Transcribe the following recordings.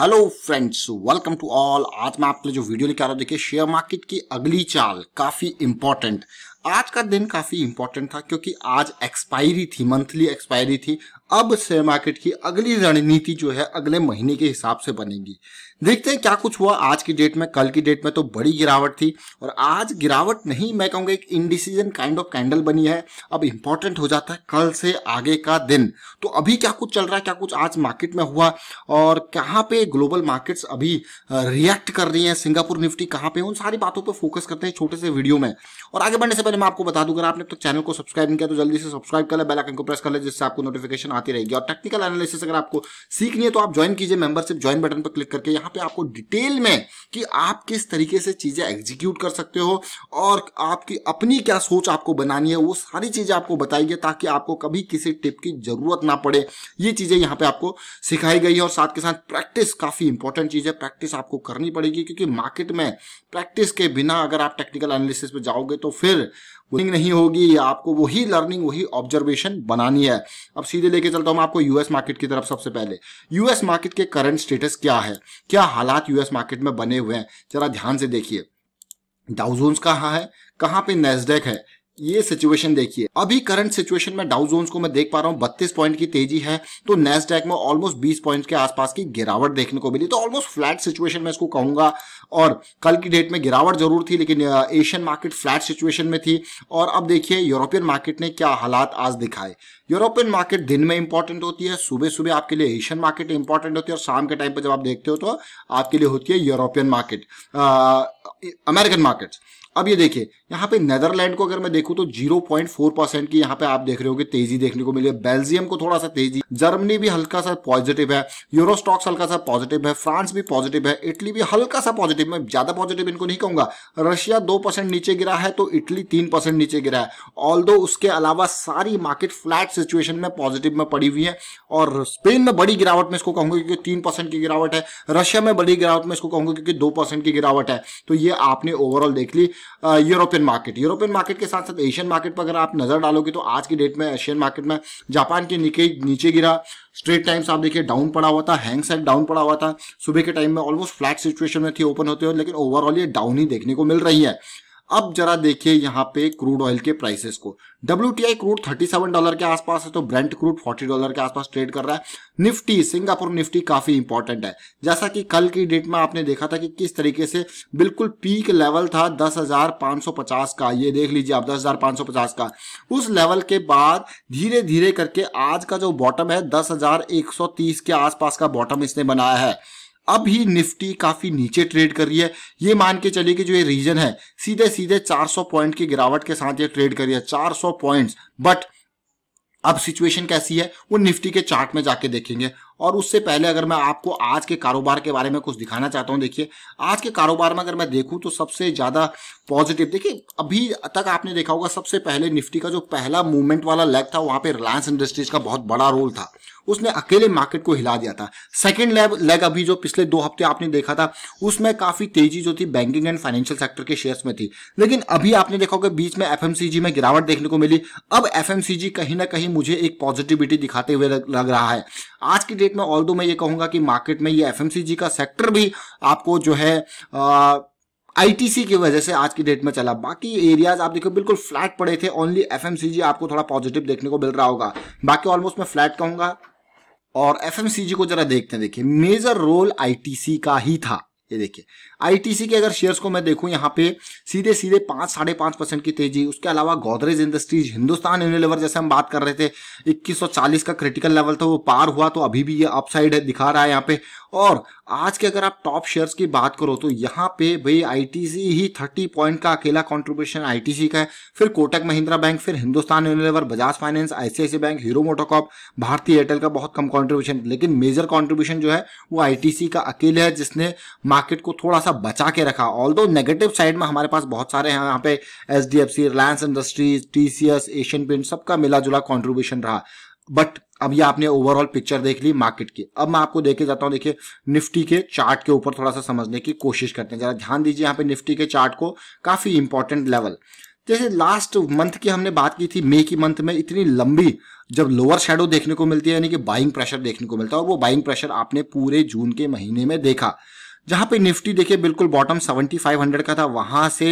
hello friends welcome to all आज मैं आपके लिए जो वीडियो लेकर आ रहा हूँ देखिए शेयर मार्केट की अगली चाल काफी इंपॉर्टेंट आज का दिन काफ़ी इंपॉर्टेंट था क्योंकि आज एक्सपायरी थी मंथली एक्सपायरी थी अब शेयर मार्केट की अगली रणनीति जो है अगले महीने के हिसाब से बनेगी देखते हैं क्या कुछ हुआ आज की डेट में कल की डेट में तो बड़ी गिरावट थी और आज गिरावट नहीं मैं कहूंगा एक इनडिसीजन काइंड ऑफ कैंडल बनी है अब इंपॉर्टेंट हो जाता है कल से आगे का दिन तो अभी क्या कुछ चल रहा है क्या कुछ आज मार्केट में हुआ और कहाँ पे ग्लोबल मार्केट्स अभी रिएक्ट कर रही हैं सिंगापुर निफ्टी कहाँ पे उन सारी बातों पर फोकस करते हैं छोटे से वीडियो में और आगे बढ़ने से पहले बारे में आपको बता दूं अगर आपने अब तो तक चैनल को सब्सक्राइब नहीं किया तो जल्दी से सब्सक्राइब कर ले बेल आइकन को प्रेस कर ले जिससे आपको नोटिफिकेशन आती रहेगी और टेक्निकल एनालिसिस अगर आपको सीखनी है तो आप ज्वाइन कीजिए मेंबरशिप ज्वाइन बटन पर क्लिक करके यहाँ पे आपको डिटेल में कि आप किस तरीके से चीजें एग्जीक्यूट कर सकते हो और आपकी अपनी क्या सोच आपको बनानी है वो सारी चीजें आपको बताई गई ताकि आपको कभी किसी टिप की जरूरत ना पड़े ये चीजें यहाँ पे आपको सिखाई गई है और साथ के साथ प्रैक्टिस काफी इंपॉर्टेंट चीज है प्रैक्टिस आपको करनी पड़ेगी क्योंकि मार्केट में प्रैक्टिस के बिना अगर आप टेक्निकल एनालिसिस पे जाओगे तो फिर लर्निंग नहीं होगी आपको वही लर्निंग वही ऑब्जर्वेशन बनानी है अब सीधे लेके चलता हूँ आपको यूएस मार्केट की तरफ सबसे पहले यूएस मार्केट के करंट स्टेटस क्या है क्या हालात यूएस मार्केट में बने हुए हैं जरा ध्यान से देखिए डाउजोन्स कहाँ है कहाँ पे नेस्डेक है ये सिचुएशन देखिए अभी करंट सिचुएशन में डाउ जोन्स को मैं देख पा रहा हूँ बत्तीस पॉइंट की तेजी है तो नेस्टैक में ऑलमोस्ट बीस पॉइंट के आसपास की गिरावट देखने को मिली तो ऑलमोस्ट फ्लैट सिचुएशन में इसको कहूंगा और कल की डेट में गिरावट जरूर थी लेकिन एशियन मार्केट फ्लैट सिचुएशन में थी और अब देखिए यूरोपियन मार्केट ने क्या हालात आज दिखाए यूरोपियन मार्केट दिन में इंपॉर्टेंट होती है सुबह सुबह आपके लिए एशियन मार्केट इंपॉर्टेंट होती है और शाम के टाइम पर जब आप देखते हो तो आपके लिए होती है यूरोपियन मार्केट अमेरिकन मार्केट अब ये देखिए यहाँ पे नेदरलैंड को अगर मैं देखूँ तो 0.4 परसेंट की यहाँ पे आप देख रहे होंगे तेजी देखने को मिली है बेल्जियम को थोड़ा सा तेजी जर्मनी भी हल्का सा पॉजिटिव है यूरो स्टॉक्स हल्का सा पॉजिटिव है फ्रांस भी पॉजिटिव है इटली भी हल्का सा पॉजिटिव मैं ज्यादा पॉजिटिव इनको नहीं कहूंगा रशिया दो नीचे गिरा है तो इटली तीन नीचे गिरा है ऑल उसके अलावा सारी मार्केट फ्लैट सिचुएशन में पॉजिटिव में पड़ी हुई है और स्पेन में बड़ी गिरावट में इसको कहूंगा क्योंकि तीन परसेंट की गिरावट है रशिया में बड़ी गिरावट में इसको कहूंगा क्योंकि दो परसेंट की गिरावट है तो ये आपने ओवरऑल देख ली यूरोपियन मार्केट यूरोपियन मार्केट के साथ साथ एशियन मार्केट पर अगर आप नजर डालोगे तो आज की डेट में एशियन मार्केट में जापान के नीचे नीचे गिरा स्ट्रेट टाइम्स आप देखिए डाउन पड़ा हुआ था हैंग सेट डाउन पड़ा हुआ था सुबह के टाइम में ऑलमोस्ट फ्लैट सिचुएशन में थी ओपन होते हुए लेकिन ओवरऑल ये डाउन ही देखने को मिल रही है अब जरा देखिए यहाँ पे क्रूड ऑयल के प्राइसेस को डब्ल्यू क्रूड 37 डॉलर के आसपास है तो ब्रेंट क्रूड 40 डॉलर के आसपास ट्रेड कर रहा है निफ्टी सिंगापुर निफ्टी काफी इंपॉर्टेंट है जैसा कि कल की डेट में आपने देखा था कि किस तरीके से बिल्कुल पीक लेवल था 10,550 का ये देख लीजिए आप 10,550 का उस लेवल के बाद धीरे धीरे करके आज का जो बॉटम है दस के आसपास का बॉटम इसने बनाया है अभी निफ्टी काफी नीचे ट्रेड कर रही है ये मान के चलिए कि जो ये रीजन है सीधे सीधे 400 पॉइंट की गिरावट के साथ ये ट्रेड कर रही है 400 पॉइंट्स बट अब सिचुएशन कैसी है वो निफ्टी के चार्ट में जाके देखेंगे और उससे पहले अगर मैं आपको आज के कारोबार के बारे में कुछ दिखाना चाहता हूँ देखिए आज के कारोबार में अगर मैं देखूँ तो सबसे ज़्यादा पॉजिटिव देखिए अभी तक आपने देखा होगा सबसे पहले निफ्टी का जो पहला मूवमेंट वाला लेग था वहाँ पे रिलायंस इंडस्ट्रीज का बहुत बड़ा रोल था उसने अकेले मार्केट को हिला दिया था सेकेंड लेग लेग अभी जो पिछले दो हफ्ते आपने देखा था उसमें काफ़ी तेजी जो थी बैंकिंग एंड फाइनेंशियल सेक्टर के शेयर्स में थी लेकिन अभी आपने देखा होगा बीच में एफ में गिरावट देखने को मिली अब एफ कहीं ना कहीं मुझे एक पॉजिटिविटी दिखाते हुए लग रहा है आज की डेट में ऑल दो मैं ये कहूंगा कि मार्केट में ये एफ का सेक्टर भी आपको जो है आ, आईटीसी की वजह से आज की डेट में चला बाकी एरियाज आप देखो बिल्कुल फ्लैट पड़े थे ओनली एफ आपको थोड़ा पॉजिटिव देखने को मिल रहा होगा बाकी ऑलमोस्ट मैं फ्लैट कहूंगा और एफ को जरा देखते हैं देखिए मेजर रोल आईटीसी का ही था ये देखिए आईटीसी के अगर शेयर्स को मैं देखूं यहाँ पे सीधे सीधे पांच साढ़े पांच परसेंट की तेजी उसके अलावा गोदरेज इंडस्ट्रीज हिंदुस्तान यूनिलेवर जैसे हम बात कर रहे थे 2140 का क्रिटिकल लेवल था वो पार हुआ तो अभी भी ये अपसाइड दिखा रहा है यहाँ पे और आज के अगर आप टॉप शेयर्स की बात करो तो यहाँ पे भाई आई ही थर्टी पॉइंट का अकेला कॉन्ट्रीब्यूशन आई का है फिर कोटक महिंद्रा बैंक फिर Hindustan Unilever Bajaj finance ICICI bank Hero MotoCorp भारतीय एयरटेल का बहुत कम कॉन्ट्रीब्यूशन लेकिन मेजर कॉन्ट्रीब्यूशन जो है वो आई का अकेले है जिसने मार्केट को थोड़ा सा बचा के रखा ऑल दो नेगेटिव साइड में हमारे पास बहुत सारे हैं यहाँ पे H D F C Reliance Industries T C S Asian paint सबका मिला जुला कॉन्ट्रीब्यूशन रहा बट अब ये आपने ओवरऑल पिक्चर देख ली मार्केट की अब मैं आपको देखे जाता हूँ देखिए निफ्टी के चार्ट के ऊपर थोड़ा सा समझने की कोशिश करते हैं जरा ध्यान दीजिए यहाँ पे निफ्टी के चार्ट को काफी इंपॉर्टेंट लेवल जैसे लास्ट मंथ की हमने बात की थी मई की मंथ में इतनी लंबी जब लोअर शेडो देखने को मिलती है यानी कि बाइंग प्रेशर देखने को मिलता है और वो बाइंग प्रेशर आपने पूरे जून के महीने में देखा जहां पे निफ्टी देखिए बिल्कुल बॉटम 7500 का था वहां से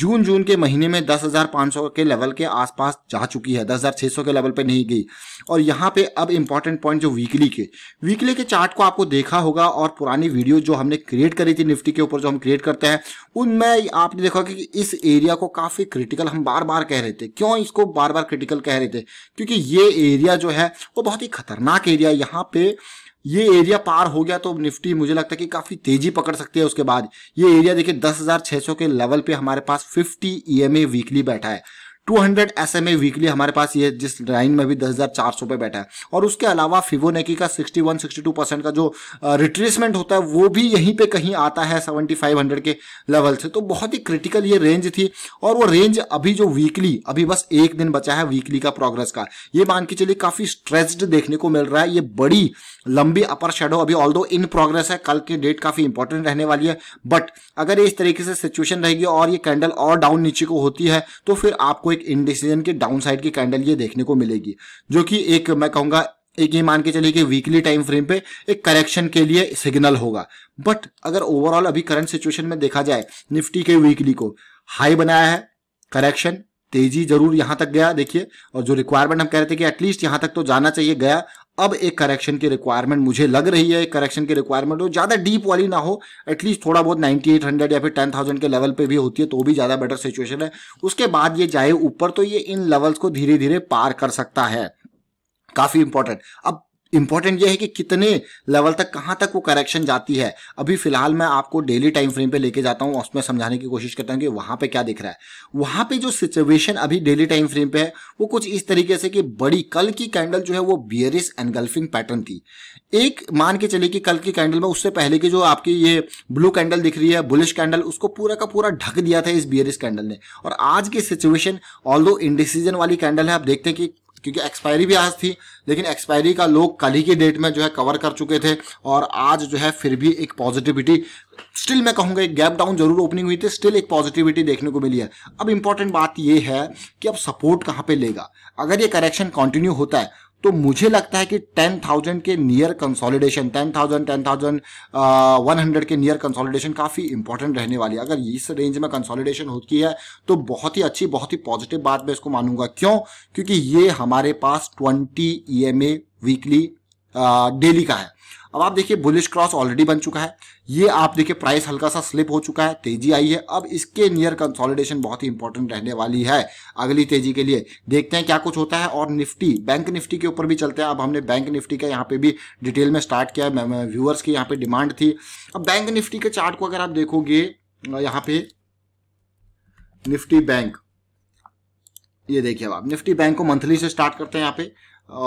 जून जून के महीने में 10,500 के लेवल के आसपास जा चुकी है 10,600 के लेवल पे नहीं गई और यहाँ पे अब इंपॉर्टेंट पॉइंट जो वीकली के वीकली के चार्ट को आपको देखा होगा और पुरानी वीडियो जो हमने क्रिएट करी थी निफ्टी के ऊपर जो हम क्रिएट करते हैं उनमें आपने देखा कि इस एरिया को काफ़ी क्रिटिकल हम बार बार कह रहे थे क्यों इसको बार बार क्रिटिकल कह रहे थे क्योंकि ये एरिया जो है वो बहुत ही खतरनाक एरिया यहाँ पे ये एरिया पार हो गया तो निफ्टी मुझे लगता है कि काफ़ी तेजी पकड़ सकती है उसके बाद ये एरिया देखिए 10,600 के लेवल पे हमारे पास 50 ईएमए वीकली बैठा है 200 एसएमए वीकली हमारे पास ये जिस लाइन में भी 10,400 पे बैठा है और उसके अलावा फिवोनेकी का 61 62 परसेंट का जो रिट्रेसमेंट होता है वो भी यहीं पे कहीं आता है 7500 के लेवल से तो बहुत ही क्रिटिकल ये रेंज थी और वो रेंज अभी जो वीकली अभी बस एक दिन बचा है वीकली का प्रोग्रेस का ये मान के चलिए काफी स्ट्रेस्ड देखने को मिल रहा है ये बड़ी लंबी अपर शेडो अभी ऑल इन प्रोग्रेस है कल की डेट काफी इंपॉर्टेंट रहने वाली है बट अगर इस तरीके से सिचुएशन रहेगी और ये कैंडल और डाउन नीचे को होती है तो फिर आपको एक एक इंडिसीजन के डाउन साइड की कैंडल ये देखने को मिलेगी जो कि एक मैं कहूंगा एक ये मान के चलिए कि वीकली टाइम फ्रेम पे एक करेक्शन के लिए सिग्नल होगा बट अगर ओवरऑल अभी करंट सिचुएशन में देखा जाए निफ्टी के वीकली को हाई बनाया है करेक्शन तेजी जरूर यहां तक गया देखिए और जो रिक्वायरमेंट हम कह रहे थे कि एटलीस्ट यहां तक तो जाना चाहिए गया अब एक करेक्शन की रिक्वायरमेंट मुझे लग रही है एक करेक्शन की रिक्वायरमेंट हो ज़्यादा डीप वाली ना हो एटलीस्ट थोड़ा बहुत 9800 या फिर 10000 के लेवल पे भी होती है तो भी ज़्यादा बेटर सिचुएशन है उसके बाद ये जाए ऊपर तो ये इन लेवल्स को धीरे धीरे पार कर सकता है काफ़ी इंपॉर्टेंट अब इंपॉर्टेंट ये है कि कितने लेवल तक कहां तक वो करेक्शन जाती है अभी फिलहाल मैं आपको डेली टाइम फ्रेम पे लेके जाता हूँ उसमें समझाने की कोशिश करता हूं कि वहां पे क्या दिख रहा है वहां पे जो सिचुएशन अभी डेली टाइम फ्रेम पे है वो कुछ इस तरीके से कि बड़ी कल की कैंडल जो है वो बियरिस एनगल्फिंग पैटर्न थी एक मान के चले कि कल की कैंडल में उससे पहले की जो आपकी ये ब्लू कैंडल दिख रही है बुलिश कैंडल उसको पूरा का पूरा ढक दिया था इस बियरिस कैंडल ने और आज की सिचुएशन ऑल इंडिसीजन वाली कैंडल है आप देखते हैं कि क्योंकि एक्सपायरी भी आज थी लेकिन एक्सपायरी का लोग कल ही के डेट में जो है कवर कर चुके थे और आज जो है फिर भी एक पॉजिटिविटी स्टिल मैं कहूंगा एक गैप डाउन जरूर ओपनिंग हुई थी स्टिल एक पॉजिटिविटी देखने को मिली है अब इंपॉर्टेंट बात यह है कि अब सपोर्ट कहाँ पे लेगा अगर ये करेक्शन कंटिन्यू होता है तो मुझे लगता है कि टेन थाउजेंड के near consolidation ten thousand ten one hundred के नियर कंसोलिडेशन काफ़ी इंपॉर्टेंट रहने वाली है अगर इस रेंज में कंसोलिडेशन होती है तो बहुत ही अच्छी बहुत ही पॉजिटिव बात मैं इसको मानूंगा क्यों क्योंकि ये हमारे पास ट्वेंटी ई वीकली डेली का है अब आप देखिए बुलिश क्रॉस ऑलरेडी बन चुका है ये आप देखिए प्राइस हल्का सा स्लिप हो चुका है तेजी आई है अब इसके नियर कंसोलिडेशन बहुत ही इंपॉर्टेंट रहने वाली है अगली तेजी के लिए देखते हैं क्या कुछ होता है और निफ्टी बैंक निफ्टी के ऊपर भी चलते हैं अब हमने बैंक निफ्टी का यहाँ पे भी डिटेल में स्टार्ट किया है व्यूअर्स की यहाँ पे डिमांड थी अब बैंक निफ्टी के चार्ट को अगर आप देखोगे यहाँ पे निफ्टी बैंक ये देखिए अब आप निफ्टी बैंक को मंथली से स्टार्ट करते हैं यहाँ पे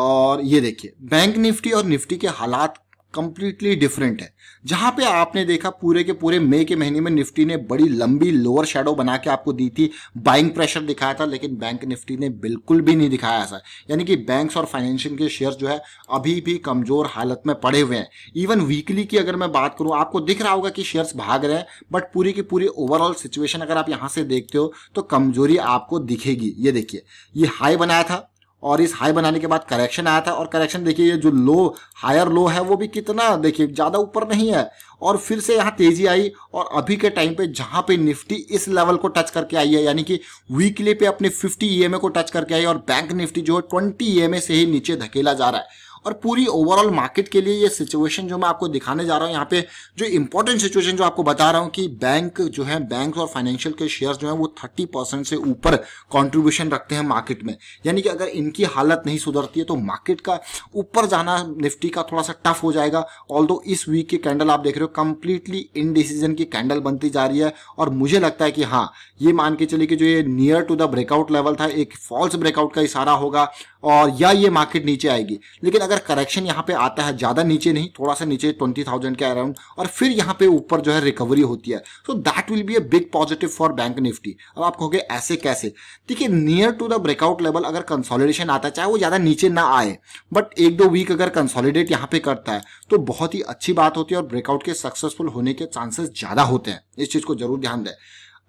और ये देखिए बैंक निफ्टी और निफ्टी के हालात कंप्लीटली डिफरेंट है जहां पे आपने देखा पूरे के पूरे मई के महीने में निफ्टी ने बड़ी लंबी लोअर शेडो बना के आपको दी थी बाइंग प्रेशर दिखाया था लेकिन बैंक निफ्टी ने बिल्कुल भी नहीं दिखाया ऐसा यानी कि बैंक्स और फाइनेंशियल के शेयर जो है अभी भी कमजोर हालत में पड़े हुए हैं इवन वीकली की अगर मैं बात करूं आपको दिख रहा होगा कि शेयर्स भाग रहे हैं बट पूरी की पूरी ओवरऑल सिचुएशन अगर आप यहां से देखते हो तो कमजोरी आपको दिखेगी ये देखिए ये हाई बनाया था और इस हाई बनाने के बाद करेक्शन आया था और करेक्शन देखिए ये जो लो हायर लो है वो भी कितना देखिए ज़्यादा ऊपर नहीं है और फिर से यहाँ तेजी आई और अभी के टाइम पे जहाँ पे निफ्टी इस लेवल को टच करके आई है यानी कि वीकली पे अपने 50 ई e को टच करके आई और बैंक निफ्टी जो है ट्वेंटी ई e से ही नीचे धकेला जा रहा है और पूरी ओवरऑल मार्केट के लिए ये सिचुएशन जो मैं आपको दिखाने जा रहा हूँ यहाँ पे जो इंपॉर्टेंट सिचुएशन जो आपको बता रहा हूँ कि बैंक जो है बैंक और फाइनेंशियल के शेयर जो है वो थर्टी परसेंट से ऊपर कॉन्ट्रीब्यूशन रखते हैं मार्केट में यानी कि अगर इनकी हालत नहीं सुधरती है तो मार्केट का ऊपर जाना निफ्टी का थोड़ा सा टफ हो जाएगा ऑल इस वीक की कैंडल आप देख रहे हो कंप्लीटली इनडिसीजन की कैंडल बनती जा रही है और मुझे लगता है कि हाँ ये मान के चलिए कि जो ये near to the breakout level था एक फॉल्स ब्रेकआउट का इशारा होगा और या ये मार्केट नीचे आएगी लेकिन अगर अगर करेक्शन यहाँ पे आता है ज़्यादा नीचे नहीं थोड़ा सा नीचे ट्वेंटी थाउजेंड के अराउंड और फिर यहाँ पे ऊपर जो है रिकवरी होती है so that will be a big positive for bank Nifty अब आप कहोगे ऐसे कैसे देखिए near to the breakout level अगर कंसोलिडेशन आता है चाहे वो ज़्यादा नीचे ना आए बट एक दो वीक अगर कंसोलिडेट यहाँ पे करता है तो बहुत ही अच्छी बात होती है और ब्रेकआउट के सक्सेसफुल होने के चांसेस ज़्यादा होते हैं इस चीज़ को जरूर ध्यान दें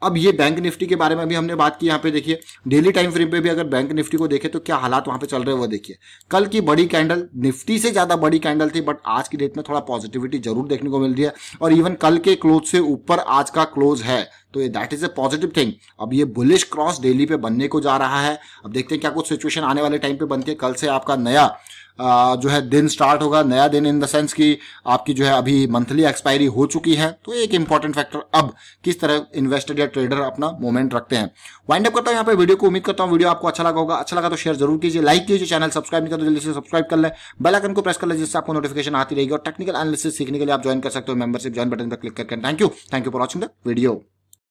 अब ये बैंक निफ्टी के बारे में अभी हमने बात की यहाँ पे देखिए डेली टाइम फ्रेम पे भी अगर बैंक निफ्टी को देखें तो क्या हालात वहाँ पे चल रहे हैं वो देखिए कल की बड़ी कैंडल निफ्टी से ज़्यादा बड़ी कैंडल थी बट आज की डेट में थोड़ा पॉजिटिविटी जरूर देखने को मिल रही है और इवन कल के क्लोज से ऊपर आज का क्लोज है तो ये that is a positive thing अब ये बुलिश क्रॉस डेली पे बनने को जा रहा है अब देखते हैं क्या कुछ सिचुएशन आने वाले टाइम पे बनती है कल से आपका नया जो है दिन स्टार्ट होगा नया दिन इन द सेंस कि आपकी जो है अभी मंथली एक्सपायरी हो चुकी है तो एक इंपॉर्टेंट फैक्टर अब किस तरह इन्वेस्टर या ट्रेडर अपना मोमेंट रखते हैं वाइंड अप करता हूं यहां पे वीडियो को उम्मीद करता हूँ वीडियो आपको अच्छा लगा होगा अच्छा लगा तो शेयर जरूर कीजिए लाइक कीजिए चैनल सब्सक्राइब नहीं करते तो जल्दी से सब्सक्राइब कर लें बेलाइकन को प्रेस कर लें जिससे आपको नोटिफिकेशन आती रहेगी और टेक्निकल एनालिसिस सीखने के लिए आप ज्वाइन कर सकते हो मेंबरशिप ज्वाइन बटन पर क्लिक करके thank you thank you for watching the video